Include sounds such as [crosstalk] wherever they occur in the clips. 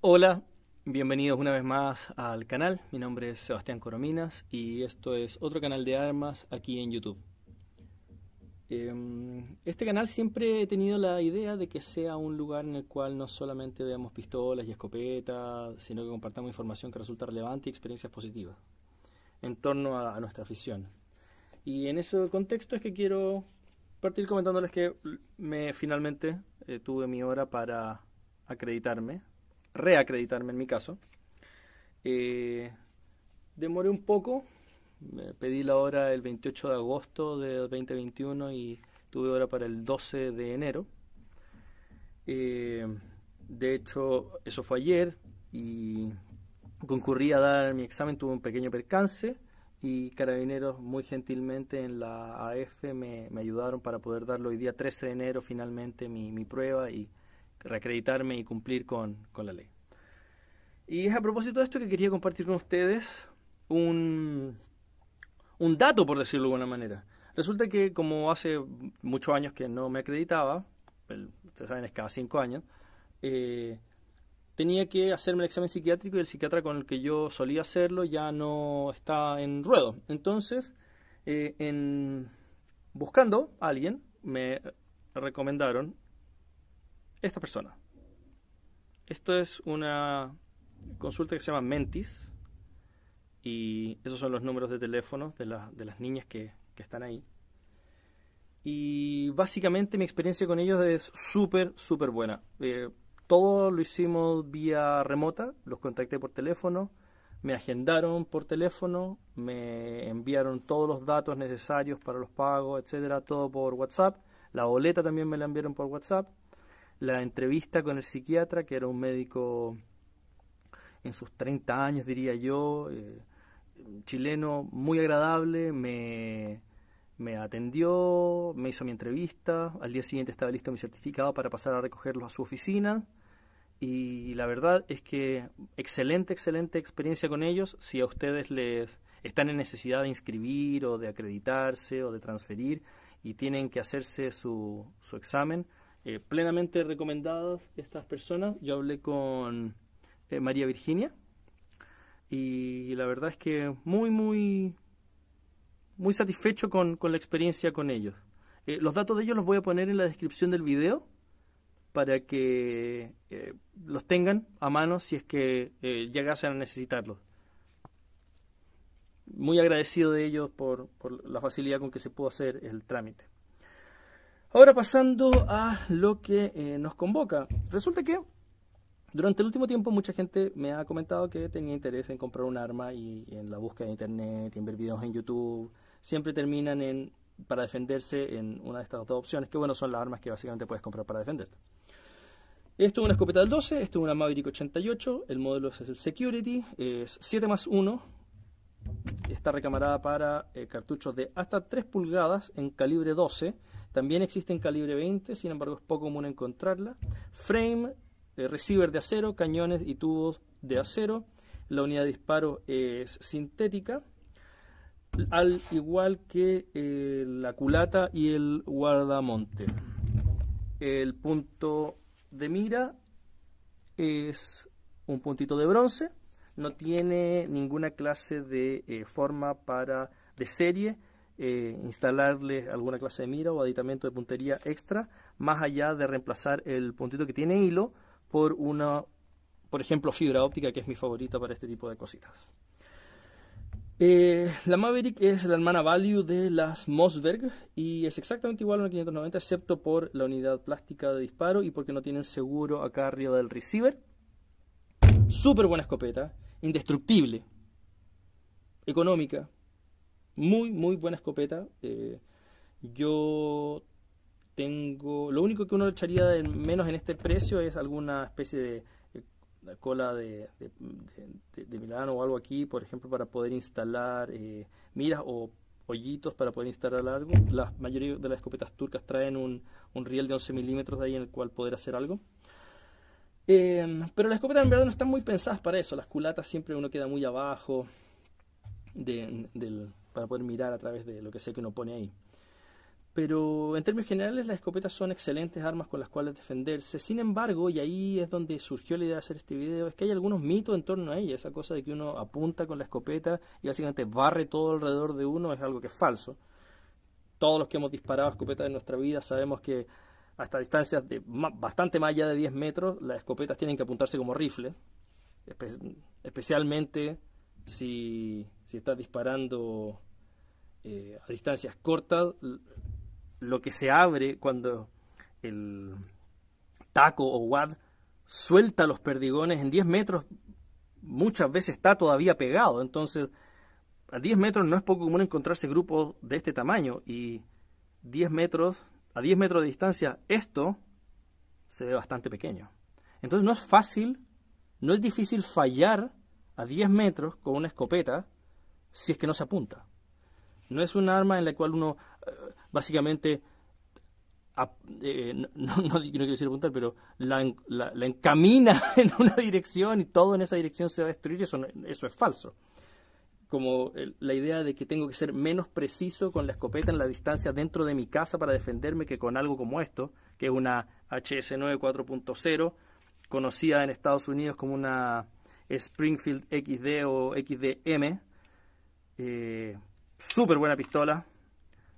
Hola, bienvenidos una vez más al canal. Mi nombre es Sebastián Corominas y esto es otro canal de armas aquí en YouTube. Em, este canal siempre he tenido la idea de que sea un lugar en el cual no solamente veamos pistolas y escopetas, sino que compartamos información que resulta relevante y experiencias positivas en torno a nuestra afición. Y en ese contexto es que quiero partir comentándoles que me finalmente eh, tuve mi hora para acreditarme reacreditarme en mi caso. Eh, demoré un poco, pedí la hora el 28 de agosto de 2021 y tuve hora para el 12 de enero. Eh, de hecho, eso fue ayer y concurrí a dar mi examen, tuve un pequeño percance y carabineros muy gentilmente en la AF me, ayudaron para poder darlo hoy día 13 de enero finalmente mi, mi prueba y reacreditarme y cumplir con, la ley. Y es a propósito de esto que quería compartir con ustedes un, un dato, por decirlo de alguna manera. Resulta que como hace muchos años que no me acreditaba, ustedes saben, es cada cinco años, eh, tenía que hacerme el examen psiquiátrico y el psiquiatra con el que yo solía hacerlo ya no está en ruedo. Entonces, eh, en, buscando a alguien, me recomendaron esta persona. Esto es una consulta que se llama Mentis y esos son los números de teléfono de, de las niñas que, están ahí. Y básicamente mi experiencia con ellos es súper, súper buena. Eh, todo lo hicimos vía remota, los contacté por teléfono, me agendaron por teléfono, me enviaron todos los datos necesarios para los pagos, etcétera, todo por WhatsApp. La boleta también me la enviaron por WhatsApp la entrevista con el psiquiatra, que era un médico en sus 30 años, diría yo, eh, chileno, muy agradable, me, me atendió, me hizo mi entrevista, al día siguiente estaba listo mi certificado para pasar a recogerlo a su oficina y la verdad es que excelente, excelente experiencia con ellos. Si a ustedes les están en necesidad de inscribir o de acreditarse o de transferir y tienen que hacerse su, su examen, eh, plenamente recomendadas estas personas. Yo hablé con eh, María Virginia y la verdad es que muy, muy, muy satisfecho con, la experiencia con ellos. Eh, los datos de ellos los voy a poner en la descripción del video para que los tengan a mano si es que llegasen a necesitarlos. Muy agradecido de ellos por, por la facilidad con que se pudo hacer el trámite. Ahora pasando a lo que eh, nos convoca. Resulta que durante el último tiempo mucha gente me ha comentado que tenía interés en comprar un arma y, en la búsqueda de internet en ver videos en YouTube siempre terminan en para defenderse en una de estas dos opciones, que bueno, son las armas que básicamente puedes comprar para defenderte. Esto es una escopeta del 12, esto es una Maverick 88, el modelo es el Security, es 7 más 1, está recamarada para eh, cartuchos de hasta 3 pulgadas en calibre 12. También existe en calibre 20, sin embargo es poco común encontrarla. Frame, eh, receiver de acero, cañones y tubos de acero. La unidad de disparo es sintética, al igual que eh, la culata y el guardamonte. El punto de mira es un puntito de bronce no tiene ninguna clase de eh, forma para de serie eh, instalarle alguna clase de mira o aditamento de puntería extra más allá de reemplazar el puntito que tiene hilo por una por ejemplo fibra óptica que es mi favorita para este tipo de cositas eh, la Maverick es la hermana value de las Mossberg, y es exactamente igual a una 590 excepto por la unidad plástica de disparo y porque no tienen seguro acá arriba del receiver. Súper buena escopeta indestructible, económica. Muy, muy buena escopeta. Eh, yo tengo. Lo único que uno echaría de menos en este precio es alguna especie de, eh, cola de, de, Milano o algo aquí, por ejemplo, para poder instalar eh, miras o hoyitos para poder instalar algo. La mayoría de las escopetas turcas traen un, un riel de 11 milímetros de ahí en el cual poder hacer algo. Em, pero las escopetas en verdad no están muy pensadas para eso. Las culatas siempre uno queda muy abajo del, para poder mirar a través de lo que sé que uno pone ahí. Pero en términos generales las escopetas son excelentes armas con las cuales defenderse. Sin embargo, y ahí es donde surgió la idea de hacer este video, es que hay algunos mitos en torno a ella. Esa cosa de que uno apunta con la escopeta y básicamente barre todo alrededor de uno es algo que es falso. Todos los que hemos disparado escopetas en nuestra vida sabemos que hasta distancias de bastante más allá de 10 metros, las escopetas tienen que apuntarse como rifle, especialmente si, si estás disparando eh, a distancias cortas, lo que se abre cuando el taco o wad suelta los perdigones en 10 metros, muchas veces está todavía pegado, entonces a 10 metros no es poco común encontrarse grupos de este tamaño y 10 metros a 10 metros de distancia, esto se ve bastante pequeño. Entonces no es fácil, no es difícil fallar a 10 metros con una escopeta si es que no se apunta. No es un arma en la cual uno eh, básicamente, eh, no, quiero decir apuntar, pero la, la, encamina [laughs] en una dirección y todo en esa dirección se va a destruir, eso, eso es falso como la idea de que tengo que ser menos preciso con la escopeta en la distancia dentro de mi casa para defenderme que con algo como esto, que es una HS9 4.0, conocida en Estados Unidos como una Springfield XD o XDM. Eh, Súper buena pistola,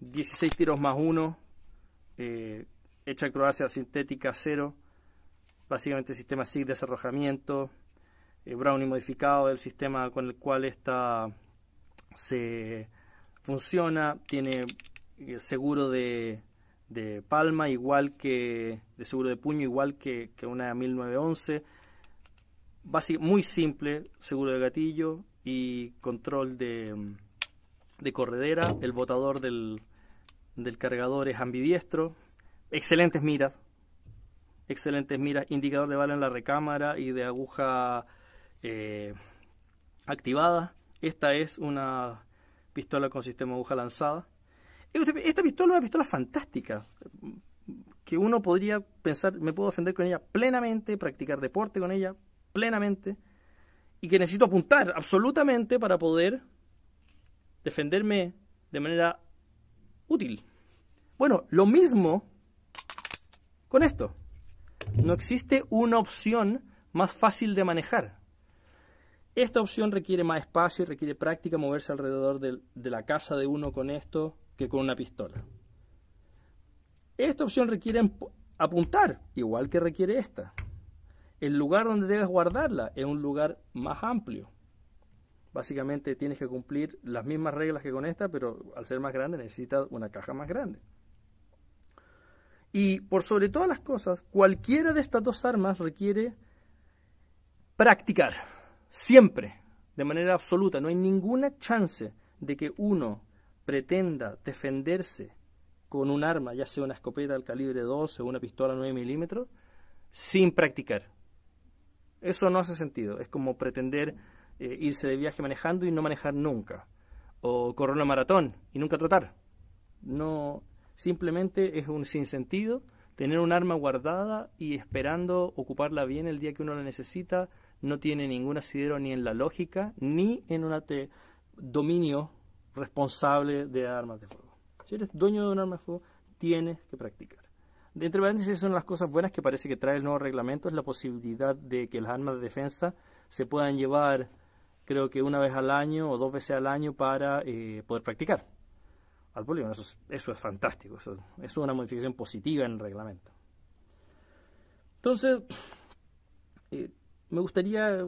16 tiros más uno, eh, hecha en Croacia sintética 0, básicamente sistema SIG de desarrojamiento. Eh, brownie modificado del sistema con el cual esta se funciona, tiene eh, seguro de, de palma igual que de seguro de puño igual que, que una 1911 muy simple seguro de gatillo y control de, de corredera el botador del, del, cargador es ambidiestro excelentes miras excelentes miras indicador de bala en la recámara y de aguja eh, activada. Esta es una pistola con sistema aguja lanzada. Esta pistola es una pistola fantástica, que uno podría pensar, me puedo defender con ella plenamente, practicar deporte con ella plenamente, y que necesito apuntar absolutamente para poder defenderme de manera útil. Bueno, lo mismo con esto. No existe una opción más fácil de manejar. Esta opción requiere más espacio y requiere práctica moverse alrededor de, la casa de uno con esto que con una pistola. Esta opción requiere apuntar, igual que requiere esta. El lugar donde debes guardarla es un lugar más amplio. Básicamente tienes que cumplir las mismas reglas que con esta, pero al ser más grande necesitas una caja más grande. Y por sobre todas las cosas, cualquiera de estas dos armas requiere practicar. Siempre, de manera absoluta. No hay ninguna chance de que uno pretenda defenderse con un arma, ya sea una escopeta al calibre 12 o una pistola 9 milímetros, sin practicar. Eso no hace sentido. Es como pretender eh, irse de viaje manejando y no manejar nunca. O correr una maratón y nunca tratar. No, simplemente es un sinsentido tener un arma guardada y esperando ocuparla bien el día que uno la necesita no tiene ningún asidero ni en la lógica ni en un dominio responsable de armas de fuego. Si eres dueño de un arma de fuego, tienes que practicar. De entre paréntesis, una de las cosas buenas que parece que trae el nuevo reglamento es la posibilidad de que las armas de defensa se puedan llevar, creo que una vez al año o dos veces al año para eh, poder practicar al polígono. Eso es, fantástico, eso, es una modificación positiva en el reglamento. Entonces, eh, me gustaría,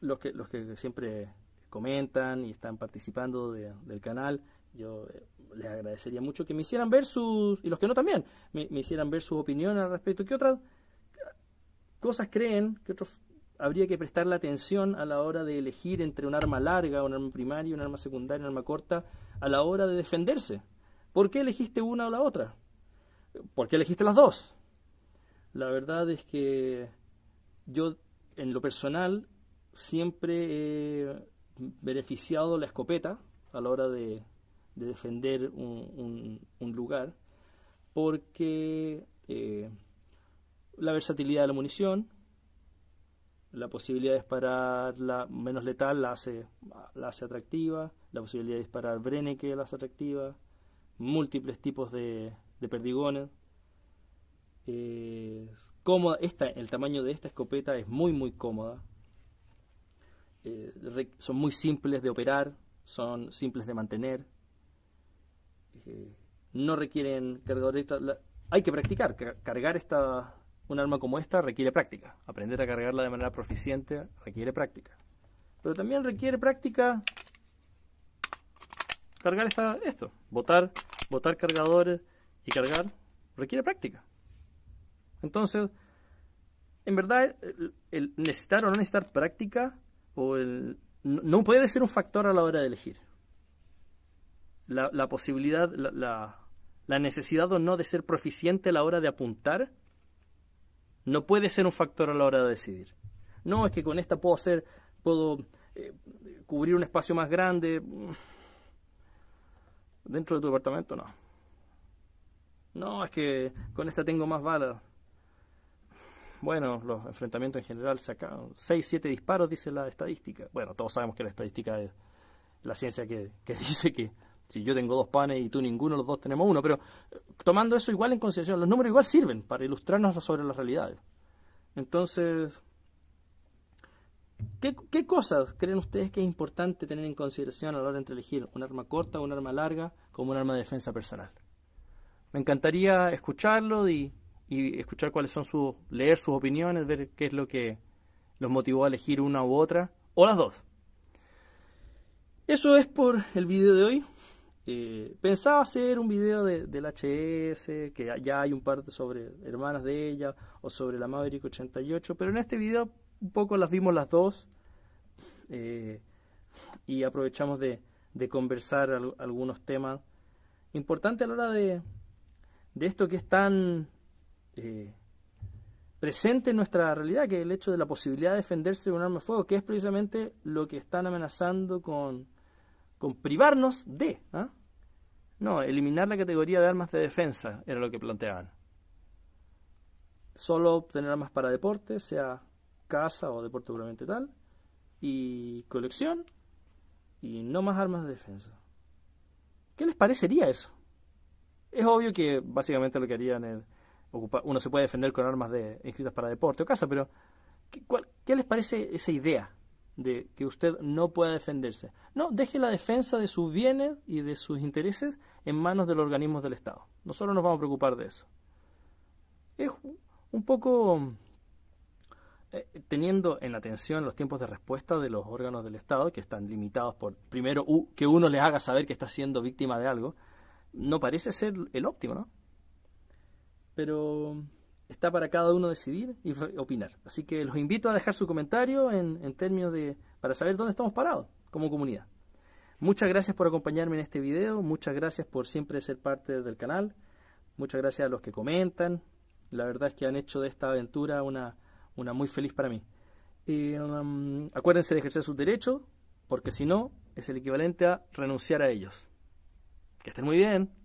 los que, los que siempre comentan y están participando del canal, yo eh, les agradecería mucho que me hicieran ver sus, y los que no también, me, hicieran ver su opiniones al respecto. ¿Qué otras cosas creen que otros habría que prestar la atención a la hora de elegir entre un arma larga, un arma primaria, un arma secundaria, un arma corta, a la hora de defenderse. ¿Por qué elegiste una o la otra? ¿Por qué elegiste las dos? La verdad es que yo en lo personal, siempre he beneficiado la escopeta a la hora de, defender un, lugar, porque eh, la versatilidad de la munición, la posibilidad de disparar la menos letal la hace, la hace atractiva, la posibilidad de disparar Brenneke la hace atractiva, múltiples tipos de, perdigones. Eh, cómoda. Esta, el tamaño de esta escopeta es muy muy cómoda. Eh, son muy simples de operar, son simples de mantener. Eh, no requieren cargador hay que practicar. Cargar esta, un arma como esta requiere práctica. Aprender a cargarla de manera proficiente requiere práctica. Pero también requiere práctica cargar esta, esto. Botar, botar cargadores y cargar requiere práctica. Entonces, en verdad, el, necesitar o no necesitar práctica o no puede ser un factor a la hora de elegir. La, posibilidad, la, necesidad o no de ser proficiente a la hora de apuntar, no puede ser un factor a la hora de decidir. No, es que con esta puedo hacer, puedo eh, cubrir un espacio más grande. Dentro de tu departamento, no. No, es que con esta tengo más balas bueno, los enfrentamientos en general acaban seis siete disparos, dice la estadística. Bueno, todos sabemos que la estadística es la ciencia que, [laughs] dice que si yo tengo dos panes y tú ninguno, los dos tenemos uno. Pero eh, tomando eso igual en consideración, los números igual sirven para ilustrarnos sobre las realidades. Entonces, ¿qué, qué cosas creen ustedes que es importante tener en consideración a la hora de elegir un arma corta o un arma larga como un arma de defensa personal? Me encantaría escucharlo y y escuchar cuáles son sus, leer sus opiniones, ver qué es lo que los motivó a elegir una u otra, o las dos. Eso es por el video de hoy. Eh, pensaba hacer un video de, del HS, que ya hay un parte sobre hermanas de ella o sobre la Maverick 88, pero en este video un poco las vimos las dos eh, y aprovechamos de, conversar algunos temas importantes a la hora de, de esto que es tan eh, presente en nuestra realidad, que es el hecho de la posibilidad de defenderse de un arma de fuego, que es precisamente lo que están amenazando con, privarnos de. ¿ah? No, eliminar la categoría de armas de defensa era lo que planteaban. Solo obtener armas para deporte, sea casa o deporte puramente tal, y colección, y no más armas de defensa. ¿Qué les parecería eso? Es obvio que básicamente lo que harían es uno se puede defender con armas de, inscritas para deporte o casa, pero ¿qué, les parece esa idea de que usted no pueda defenderse? No, deje la defensa de sus bienes y de sus intereses en manos de los organismos del Estado. Nosotros nos vamos a preocupar de eso. Es un poco eh, teniendo en atención los tiempos de respuesta de los órganos del Estado, que están limitados por, primero, que uno les haga saber que está siendo víctima de algo, no parece ser el óptimo, ¿no? pero está para cada uno decidir y opinar. Así que los invito a dejar su comentario en, términos de, para saber dónde estamos parados como comunidad. Muchas gracias por acompañarme en este video, muchas gracias por siempre ser parte del canal, muchas gracias a los que comentan, la verdad es que han hecho de esta aventura una, muy feliz para mí. Um, acuérdense de ejercer sus derechos, porque si no, es el equivalente a renunciar a ellos. Que estén muy bien.